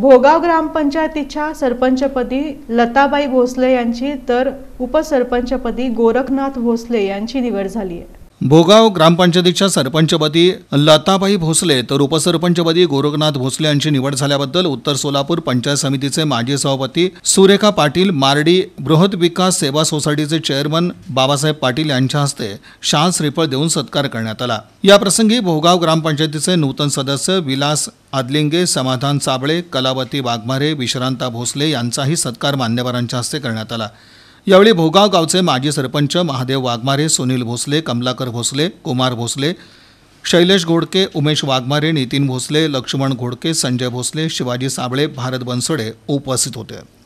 भोगाव ग्रामपंचायतीच्या सरपंचपदी लताबाई भोसले यांची तर उपसरपंचपदी गोरखनाथ भोसले यांची निवड झाली आहे भोगाव ग्रामपंचायतीच्या सरपंचपदी लताबाई भोसले तर उपसरपंचपदी गोरखनाथ भोसले यांची निवड झाल्याबद्दल उत्तर सोलापूर पंचायत समितीचे माजी सभापती सुरेखा पाटील मारडी बृहत विकास सेवा सोसायटीचे चेअरमन बाबासाहेब पाटील यांच्या हस्ते शाल श्रीफळ देऊन सत्कार करण्यात आला याप्रसंगी भोगाव ग्रामपंचायतीचे नूतन सदस्य विलास आदलिंगे समाधान साबळे कलावती वाघमारे विश्रांता भोसले यांचाही सत्कार मान्यवरांच्या हस्ते करण्यात आला यावेळी भोगाव गावचे माजी सरपंच महादेव वाघमारे सुनील भोसले कमलाकर भोसले कुमार भोसले शैलेश घोडके उमेश वाघमारे नितीन भोसले लक्ष्मण घोडके संजय भोसले शिवाजी साबळे भारत बनसडे उपस्थित होते